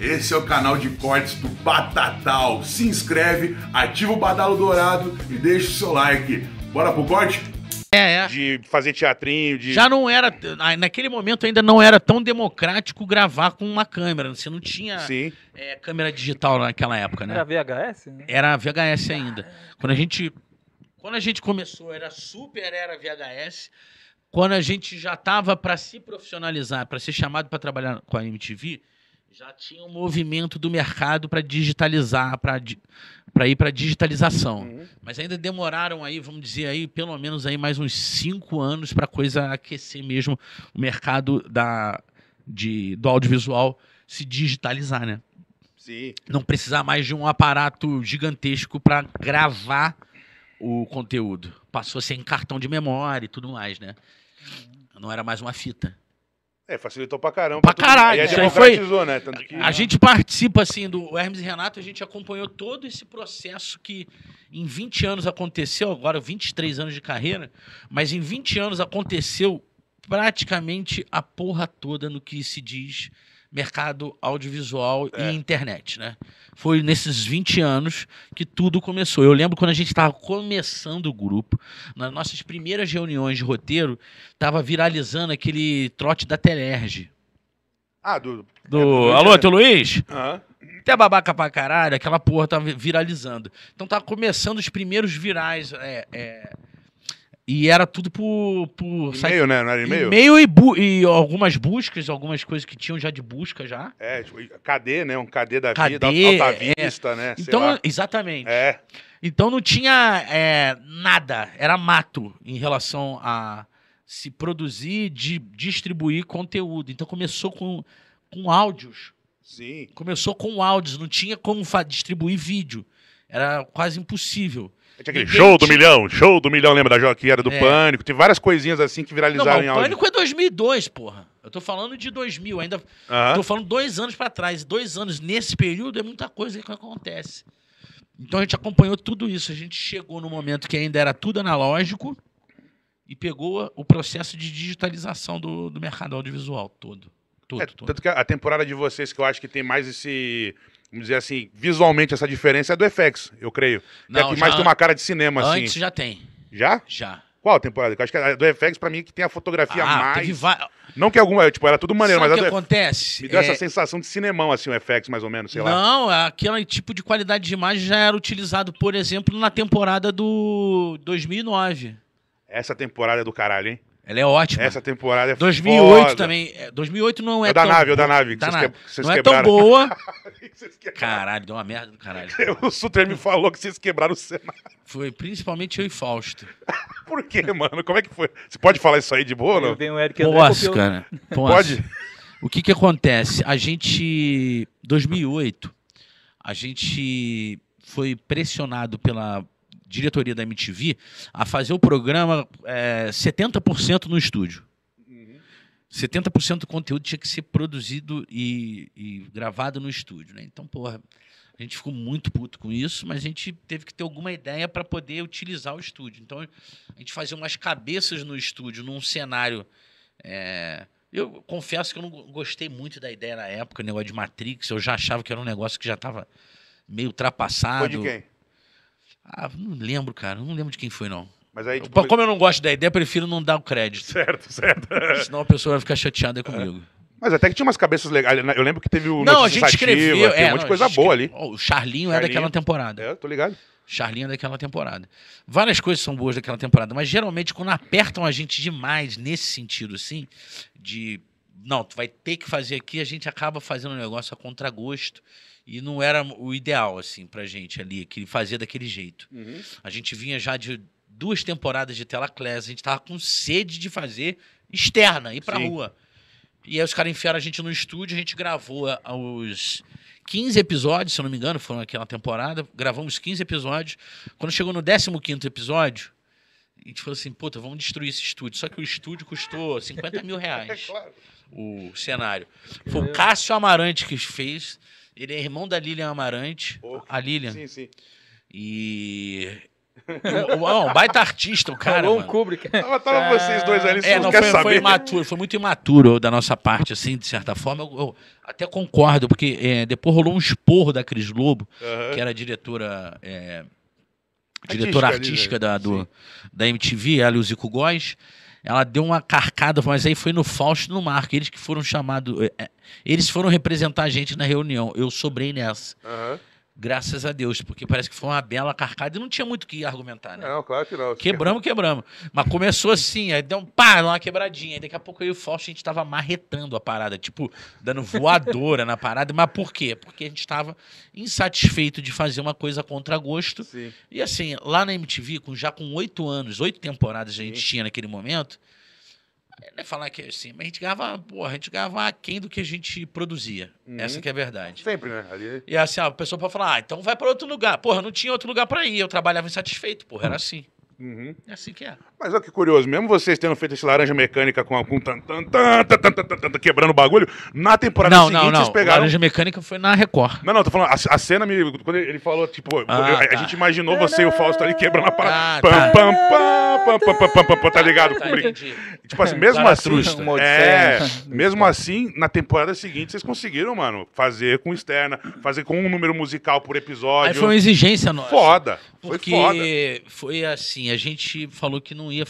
Esse é o canal de cortes do Batatal. Se inscreve, ativa o badalo dourado e deixa o seu like. Bora pro corte? É, é. De fazer teatrinho, de... Já não era... Ah, naquele momento ainda não era tão democrático gravar com uma câmera. Você não tinha é, câmera digital naquela época, né? Era VHS? Né? Era VHS ainda. Quando a gente... Quando a gente começou, era super era VHS quando a gente já estava para se profissionalizar, para ser chamado para trabalhar com a MTV, já tinha um movimento do mercado para digitalizar, para ir para digitalização. Uhum. Mas ainda demoraram aí, vamos dizer aí, pelo menos aí mais uns cinco anos para a coisa aquecer mesmo o mercado da, de, do audiovisual se digitalizar, né? Sim. Não precisar mais de um aparato gigantesco para gravar o conteúdo. Passou a ser em cartão de memória e tudo mais, né? Não era mais uma fita. É, facilitou pra caramba. Pra caralho. Aí isso aí foi... Né? Que, a gente participa, assim, do Hermes e Renato, a gente acompanhou todo esse processo que em 20 anos aconteceu, agora 23 anos de carreira, mas em 20 anos aconteceu praticamente a porra toda no que se diz mercado audiovisual é. e internet, né? Foi nesses 20 anos que tudo começou. Eu lembro quando a gente estava começando o grupo, nas nossas primeiras reuniões de roteiro, estava viralizando aquele trote da Telerge. Ah, do... do... É, Alô, teu Luiz? Aham. até babaca pra caralho, aquela porra tava viralizando. Então tava começando os primeiros virais é, é, e era tudo por. por e-mail, né? Não era e-mail? E-mail e, bu e algumas buscas, algumas coisas que tinham já de busca já. É, tipo, cadê, né? Um cadê da cadê, vida, alta é. vista, é. né? Sei então, lá. exatamente. É. Então não tinha é, nada, era mato em relação a se produzir, de distribuir conteúdo. Então começou com, com áudios. Sim. Começou com áudios, não tinha como distribuir vídeo era quase impossível. Tinha aquele show do milhão, show do milhão, lembra da era do é. Pânico? Tem várias coisinhas assim que viralizaram Não, em áudio. Pânico é 2002, porra. Eu tô falando de 2000, ainda. Uhum. Tô falando dois anos para trás. Dois anos nesse período é muita coisa que acontece. Então a gente acompanhou tudo isso. A gente chegou no momento que ainda era tudo analógico e pegou o processo de digitalização do, do mercado audiovisual todo. tudo, é, tudo. Tanto que a temporada de vocês que eu acho que tem mais esse vamos dizer assim, visualmente essa diferença é do FX, eu creio. É Não, é que mais tem uma cara de cinema, antes assim. Antes já tem. Já? Já. Qual temporada? Eu acho que é do FX, pra mim, que tem a fotografia ah, mais. Va... Não que alguma, tipo, era tudo maneiro, Sabe mas. O que acontece? Me deu é... essa sensação de cinemão, assim, o FX, mais ou menos, sei Não, lá. Não, aquele tipo de qualidade de imagem já era utilizado, por exemplo, na temporada do 2009. Essa temporada é do caralho, hein? Ela é ótima. Essa temporada é 2008 foda. também. 2008 é, não é, é da tão... nave, é da nave. Da que nave. Que não quebraram. é tão boa. caralho, deu uma merda do caralho. o Suter me falou que vocês quebraram o cenário. Foi principalmente eu e Fausto. Por quê, mano? Como é que foi? Você pode falar isso aí de boa, não? Eu venho o Eric Posso, André, cara. Posso. Pode? O que que acontece? A gente... 2008, a gente foi pressionado pela diretoria da MTV a fazer o programa é, 70% no estúdio. Uhum. 70% do conteúdo tinha que ser produzido e, e gravado no estúdio, né? Então, porra, a gente ficou muito puto com isso, mas a gente teve que ter alguma ideia para poder utilizar o estúdio. Então, a gente fazia umas cabeças no estúdio, num cenário. É... Eu confesso que eu não gostei muito da ideia na época, o negócio de Matrix. Eu já achava que era um negócio que já estava meio ultrapassado. Foi de quem? Ah, não lembro, cara. Não lembro de quem foi, não. Mas aí, tipo, Como eu não gosto da ideia, prefiro não dar o crédito. Certo, certo. Senão a pessoa vai ficar chateada comigo. É. Mas até que tinha umas cabeças legais. Eu lembro que teve o. Não, a gente escreveu. É, um monte de coisa boa ali. o Charlinho, Charlinho é daquela temporada. É, tô ligado. Charlinho é daquela temporada. Várias coisas são boas daquela temporada, mas geralmente quando apertam a gente demais nesse sentido, assim, de não, tu vai ter que fazer aqui, a gente acaba fazendo um negócio a contragosto. E não era o ideal, assim, pra gente ali, que fazer daquele jeito. Uhum. A gente vinha já de duas temporadas de Telaclés, a gente tava com sede de fazer externa, ir pra Sim. rua. E aí os caras enfiaram a gente no estúdio, a gente gravou ah, os 15 episódios, se eu não me engano, foram aquela temporada, gravamos 15 episódios. Quando chegou no 15 episódio, a gente falou assim, puta, vamos destruir esse estúdio. Só que o estúdio custou 50 mil reais. é claro o cenário. Foi o Cássio Amarante que fez. Ele é irmão da Lilian Amarante. Oh, a Lilian. Sim, sim. E. o baita artista, o cara. Falou um Kubrick. Tava, tava vocês dois ali, é, não, não foi, foi, imaturo, foi muito imaturo da nossa parte, assim, de certa forma. Eu, eu até concordo, porque é, depois rolou um esporro da Cris Lobo, uhum. que era diretora. É, diretora artística, artística ali, né? da, do, da MTV, ela o Zico Góes. Ela deu uma carcada, mas aí foi no Fausto no Marco. Eles que foram chamados. É, é, eles foram representar a gente na reunião. Eu sobrei nessa. Uhum. Graças a Deus, porque parece que foi uma bela carcada e não tinha muito o que argumentar, né? Não, claro que não. Quebramos, quebramos. Mas começou assim, aí deu um pá, uma quebradinha. daqui a pouco eu e o Fausto, a gente tava marretando a parada, tipo, dando voadora na parada. Mas por quê? Porque a gente tava insatisfeito de fazer uma coisa contra gosto. Sim. E assim, lá na MTV, com, já com oito anos, oito temporadas a gente Sim. tinha naquele momento, não é falar que é assim, mas a gente ganhava, porra, a gente ganhava aquém do que a gente produzia. Uhum. Essa que é a verdade. Sempre, né? Ali... É e assim, a pessoa pode falar, ah, então vai para outro lugar. Porra, não tinha outro lugar para ir, eu trabalhava insatisfeito, porra, era hum. assim. Uhum. É assim que é. Mas olha que curioso, mesmo vocês tendo feito esse laranja mecânica com algum tan, tan, tan, tan, quebrando o bagulho, na temporada não, seguinte não, não. vocês pegaram. Laranja mecânica foi na Record. Não, não, tô falando. A, a cena me. Quando ele falou, tipo, ah, a, tá. a, gente imaginou você e o Fausto ali quebrando a ah, parada. Ah, tá. pam, pam, pam, pam, pam, pam, tá ligado? Tá, tipo assim, mesmo assim. É, mesmo assim, na temporada seguinte, vocês conseguiram, mano, fazer com externa, fazer com um número musical por episódio. Aí foi uma exigência nossa. Foda. Porque foi, foda. foi assim assim, a gente falou que não ia